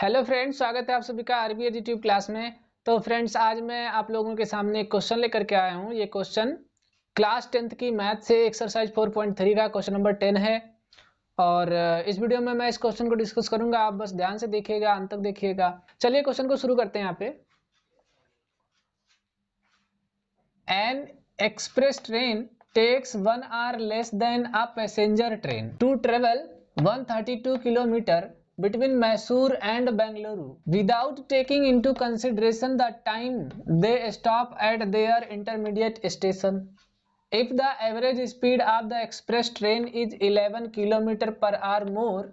Hello friends स्वागत है आप सभी का आरबी ट्यूब क्लास में तो फ्रेंड्स आज मैं आप लोगों के सामने एक क्वेश्चन लेकर के आया हूँ ये क्वेश्चन क्लास टेंथ की मैथ से एक्सरसाइज 4.3 का क्वेश्चन नंबर 10 है और uh, इस वीडियो में मैं इस क्वेश्चन को डिस्कस करूंगा आप बस ध्यान से देखिएगा अंत तक देखिएगा चलिए क्वेश्चन को शुरू करते हैं यहाँ पे an express train takes one hour less than a passenger train to travel one kilometre between Mysore and Bengaluru without taking into consideration the time they stop at their intermediate station. If the average speed of the express train is 11 km per hour more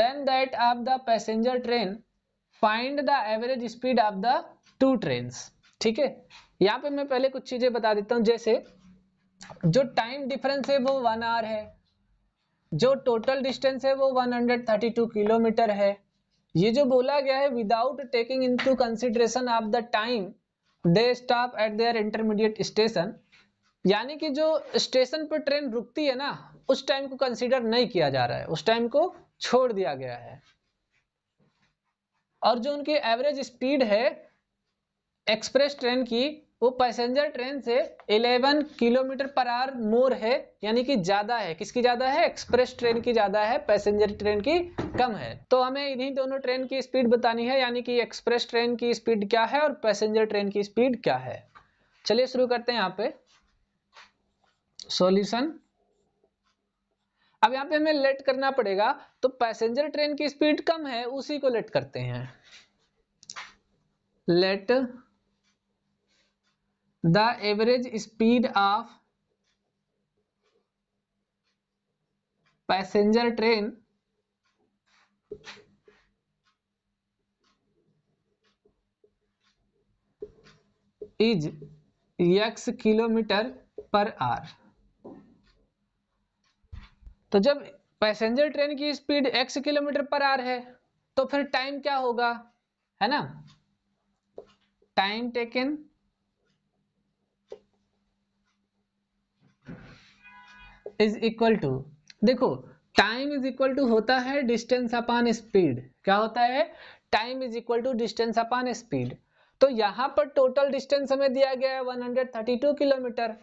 than that of the passenger train, find the average speed of the two trains. ठीक है यहाँ पे मैं पहले कुछ चीजें बता देता हूँ जैसे जो टाइम डिफरेंस है वो वन आवर है जो टोटल डिस्टेंस है वो 132 किलोमीटर है ये जो बोला गया है without taking into consideration of the time they stop at their intermediate station यानी कि जो स्टेशन पर ट्रेन रुकती है ना उस टाइम को कंसिडर नहीं किया जा रहा है उस टाइम को छोड़ दिया गया है और जो उनकी एवरेज स्पीड है एक्सप्रेस ट्रेन की वो पैसेंजर ट्रेन से 11 किलोमीटर पर आवर मोर है यानी कि ज्यादा है किसकी ज्यादा है एक्सप्रेस ट्रेन की ज्यादा है पैसेंजर ट्रेन की कम है तो हमें इन्हीं दोनों ट्रेन की स्पीड बतानी है यानी कि एक्सप्रेस ट्रेन की स्पीड क्या है और पैसेंजर ट्रेन की स्पीड क्या है चलिए शुरू करते हैं यहाँ पे सॉल्यूशन अब यहाँ पे हमें लेट करना पड़ेगा तो पैसेंजर ट्रेन की स्पीड कम है उसी को लेट करते हैं let the average speed of passenger train is x kilometre per hour तो जब पैसेंजर ट्रेन की speed x kilometre per hour है तो फिर टाइम क्या होगा है ना time taken is equal to देखो टाइम इज इक्वल टू होता है डिस्टेंस अपान स्पीड क्या होता है time is equal to distance upon speed तो यहां पर टोटल डिस्टेंस हमें दिया गया है 132 किलोमीटर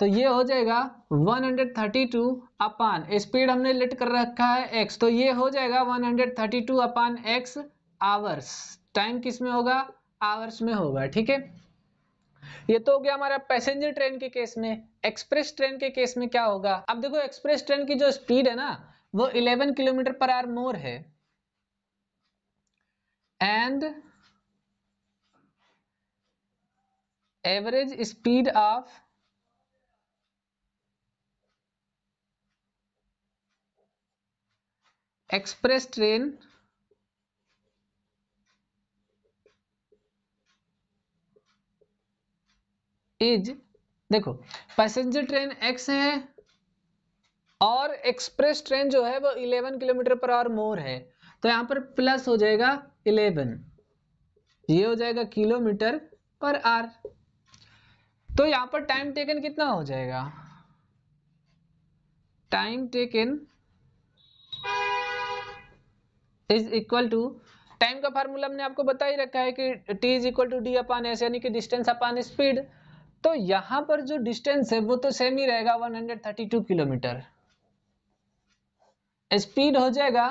तो ये हो जाएगा 132 अपान स्पीड हमने लिट कर रखा है एक्स तो ये हो जाएगा 132 अपान एक्स आवर्स टाइम किस में होगा आवर्स में होगा ठीक है ये तो हो गया हमारा पैसेंजर ट्रेन के केस में एक्सप्रेस ट्रेन के केस में क्या होगा अब देखो एक्सप्रेस ट्रेन की जो स्पीड है ना वो 11 किलोमीटर पर आर मोर है and average speed of express train is देखो पैसेंजर ट्रेन एक्स है और एक्सप्रेस ट्रेन जो है वो 11 किलोमीटर पर आवर मोर है तो यहां पर प्लस हो जाएगा 11 ये हो जाएगा किलोमीटर पर आर तो यहां पर टाइम टेकन कितना हो जाएगा time taken is equal to time का फार्मूला हमने आपको बता ही रखा है कि t is equal to d upon s यानी कि डिस्टेंस अपान स्पीड तो यहां पर जो डिस्टेंस है वो तो सेम ही रहेगा 132 किलोमीटर स्पीड हो जाएगा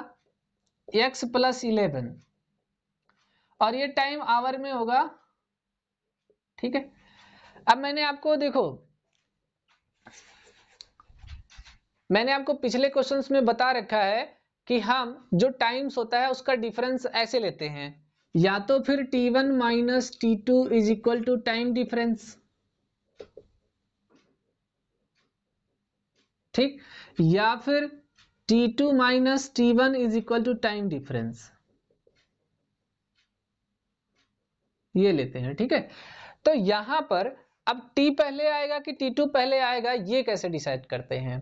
x प्लस इलेवन और ये टाइम आवर में होगा ठीक है अब मैंने आपको देखो मैंने आपको पिछले क्वेश्चंस में बता रखा है कि हम जो टाइम्स होता है उसका डिफरेंस ऐसे लेते हैं या तो फिर t1 one minus t two is equal to time difference ठीक या फिर t two minus t one is equal to time difference ये लेते हैं ठीक है तो यहां पर अब t पहले आएगा कि t2 पहले आएगा ये कैसे डिसाइड करते हैं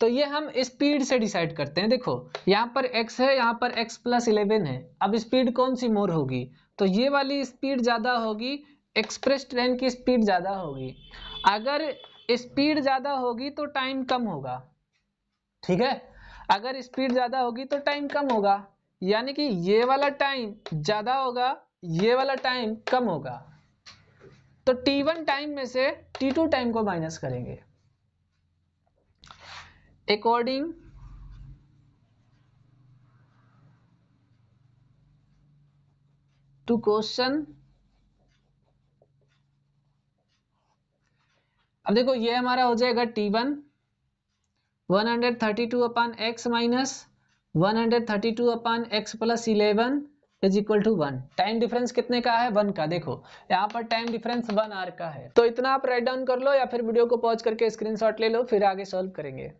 तो ये हम स्पीड से डिसाइड करते हैं देखो यहां पर x है यहां पर x प्लस इलेवन है अब स्पीड कौन सी मोर होगी तो ये वाली स्पीड ज़्यादा होगी एक्सप्रेस ट्रेन की स्पीड ज़्यादा होगी अगर स्पीड ज़्यादा होगी तो टाइम कम होगा ठीक है अगर स्पीड ज़्यादा होगी तो टाइम कम होगा यानी कि ये वाला टाइम ज़्यादा होगा ये वाला टाइम कम होगा तो T1 टाइम में से T2 टाइम को माइनस करेंगे अकॉर्डिंग टू क्वेश्चन अब देखो ये हमारा हो जाएगा t one one hundred thirty two upon x minus one hundred thirty two upon x plus eleven is equal to one time difference कितने का है वन का देखो यहाँ पर टाइम डिफरेंस वन आर का है तो इतना आप राइट डाउन कर लो या फिर वीडियो को पॉज करके स्क्रीनशॉट ले लो फिर आगे सॉल्व करेंगे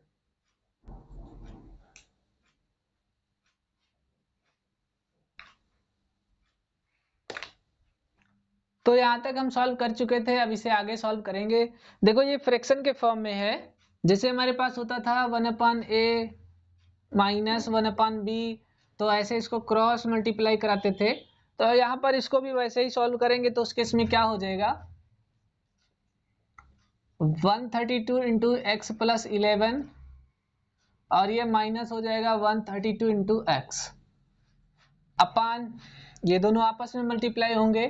तो यहाँ तक हम सॉल्व कर चुके थे अब इसे आगे सॉल्व करेंगे देखो ये फ्रैक्शन के फॉर्म में है जैसे हमारे पास होता था one upon a minus one upon b तो ऐसे इसको क्रॉस मल्टीप्लाई कराते थे तो यहाँ पर इसको भी वैसे ही सॉल्व करेंगे तो उसके इसमें क्या हो जाएगा 132 thirty two into x plus eleven और ये माइनस हो जाएगा 132 thirty two into x upon ये दोनों आपस में मल्टीप्लाई होंगे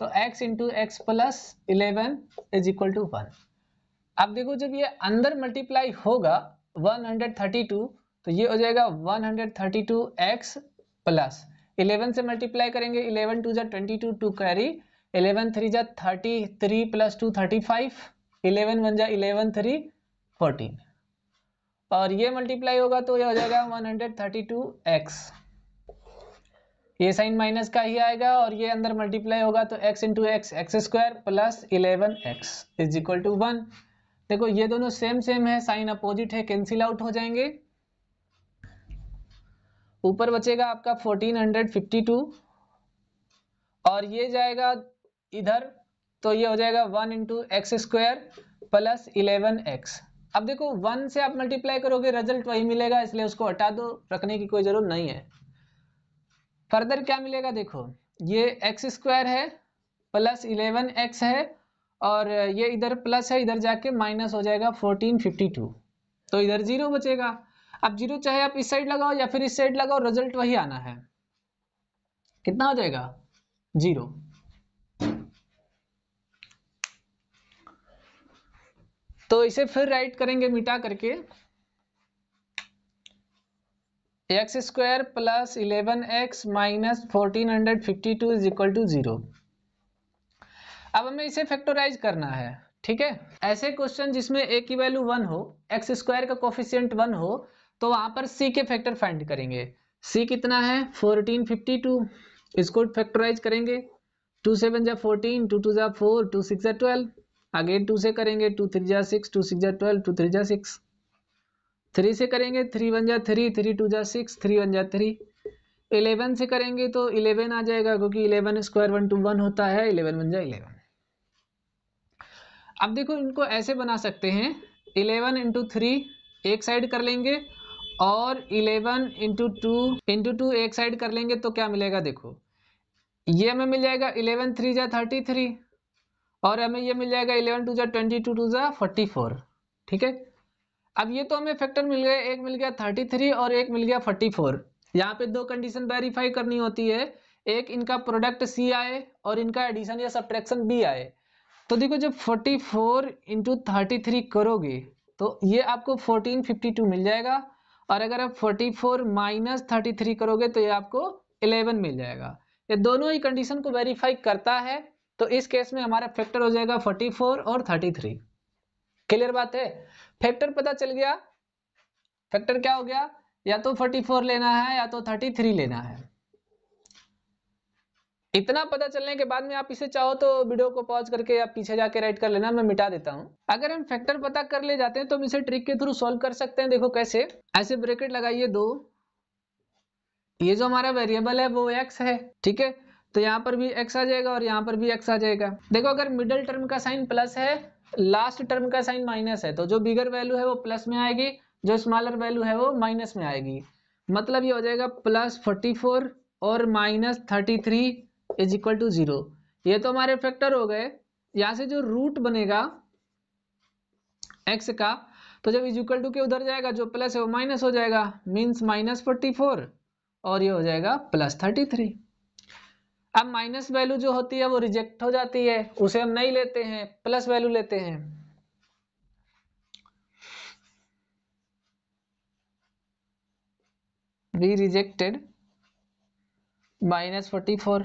तो x into x plus eleven is equal to one अब देखो जब ये अंदर मल्टीप्लाई होगा 132 तो ये हो जाएगा 132x प्लस इलेवन से मल्टीप्लाई करेंगे 11 टू जा twenty two two carry eleven three जा thirty three plus two thirty five eleven one जा इलेवन थ्री फोर्टीन और ये मल्टीप्लाई होगा तो ये हो जाएगा 132x ए साइन माइनस का ही आएगा और ये अंदर मल्टीप्लाई होगा तो x into x x square plus eleven x is equal to one देखो ये दोनों सेम सेम है साइन अपोजिट है कैंसिल आउट हो जाएंगे ऊपर बचेगा आपका 1452 और ये जाएगा इधर तो ये हो जाएगा one into x square plus eleven x अब देखो वन से आप मल्टीप्लाई करोगे रिजल्ट वही मिलेगा इसलिए उसको हटा दो रखने की कोई जरूरत नहीं है फर्दर क्या मिलेगा देखो ये एक्स स्क्वायर है प्लस इलेवन एक्स है और ये इधर प्लस है इधर जाके माइनस हो जाएगा फोर्टीन फिफ्टी टू तो इधर जीरो बचेगा अब जीरो चाहे आप इस साइड लगाओ या फिर इस साइड लगाओ रिजल्ट वही आना है कितना हो जाएगा जीरो तो इसे फिर राइट करेंगे मिटा करके x square plus eleven x minus fourteen hundred fifty two is equal to zero अब हमें इसे फैक्टोराइज करना है ठीक है ऐसे क्वेश्चन जिसमें ए की वैल्यू वन हो एक्स स्क्वायर का कोफिशियंट वन हो तो वहां पर सी के फैक्टर फाइंड करेंगे सी कितना है फोर्टीन फिफ्टी टू इसको फैक्टराइज करेंगे टू सेवन जा फोर्टीन टू टू जा फोर टू सिक्स जा ट्वेल्व अगेन टू से करेंगे टू थ्री जा सिक्स टू सिक्स जा ट्वेल्व टू थ्री जा सिक्स थ्री से करेंगे थ्री वन जा थ्री थ्री टू जा सिक्स थ्री वन जा थ्री इलेवन से करेंगे तो इलेवन आ जाएगा क्योंकि eleven square one two one होता है इलेवन वन जा इलेवन अब देखो इनको ऐसे बना सकते हैं इलेवन इंटू थ्री एक साइड कर लेंगे और eleven into two into two एक साइड कर लेंगे तो क्या मिलेगा देखो ये हमें मिल जाएगा इलेवन थ्री जा थर्टी थ्री और हमें ये मिल जाएगा इलेवन टू जा ट्वेंटी टू टू जा फोर्टी फोर ठीक है अब ये तो हमें फैक्टर मिल गए एक मिल गया 33 और एक मिल गया 44 यहाँ पे दो कंडीशन वेरीफाई करनी होती है एक इनका प्रोडक्ट सी आए और इनका एडिशन या सब्ट्रैक्शन बी आए तो देखो जब 44 फोर इंटू करोगे तो ये आपको 1452 मिल जाएगा और अगर आप 44 फोर माइनस थर्टी करोगे तो ये आपको 11 मिल जाएगा ये दोनों ही कंडीशन को वेरीफाई करता है तो इस केस में हमारा फैक्टर हो जाएगा फोर और थ्री क्लियर बात है फैक्टर पता चल गया फैक्टर क्या हो गया या तो 44 लेना है या तो 33 लेना है इतना पता चलने के बाद में आप इसे चाहो तो वीडियो को पॉज करके या पीछे जाके राइट कर लेना मैं मिटा देता हूं अगर हम फैक्टर पता कर ले जाते हैं तो हम इसे ट्रिक के थ्रू सॉल्व कर सकते हैं देखो कैसे ऐसे ब्रेकेट लगाइए दो ये जो हमारा वेरिएबल है वो एक्स है ठीक है तो यहाँ पर भी एक्स आ जाएगा और यहाँ पर भी एक्स आ जाएगा देखो अगर मिडल टर्म का साइन प्लस है लास्ट टर्म का साइन माइनस है तो जो बिगर वैल्यू है वो प्लस में आएगी जो स्मॉलर वैल्यू है वो माइनस में आएगी मतलब ये हो जाएगा प्लस फोर्टी फोर और minus thirty three is equal to zero ये तो हमारे फैक्टर हो गए यहाँ से जो रूट बनेगा एक्स का तो जब इज इक्वल टू के उधर जाएगा जो प्लस है वो माइनस हो जाएगा मीन्स माइनस फोर्टी फोर और ये हो जाएगा प्लस थर्टी थ्री अब माइनस वैल्यू जो होती है वो रिजेक्ट हो जाती है उसे हम नहीं लेते हैं प्लस वैल्यू लेते हैं be rejected minus forty four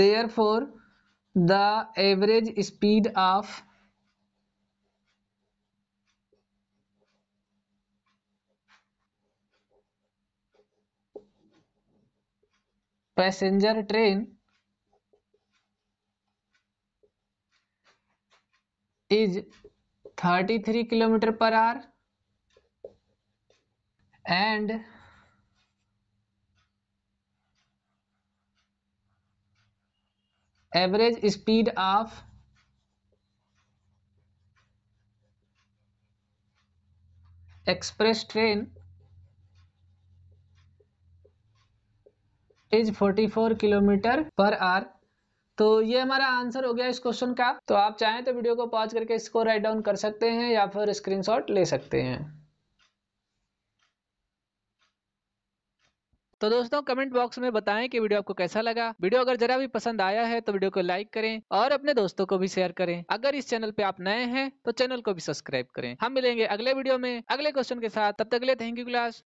therefore the average speed of passenger train is thirty three kilometre per hour and average speed of express train is 44 kilometre per hour तो ये हमारा answer हो गया इस question का तो आप चाहें तो वीडियो को पॉज करके इसको राइट डाउन कर सकते हैं या फिर स्क्रीनशॉट ले सकते हैं तो दोस्तों कमेंट बॉक्स में बताएं कि वीडियो आपको कैसा लगा वीडियो अगर जरा भी पसंद आया है तो वीडियो को लाइक करें और अपने दोस्तों को भी शेयर करें अगर इस चैनल पे आप नए हैं तो चैनल को भी सब्सक्राइब करें हम मिलेंगे अगले वीडियो में अगले क्वेश्चन के साथ तब तक के थैंक यू क्लास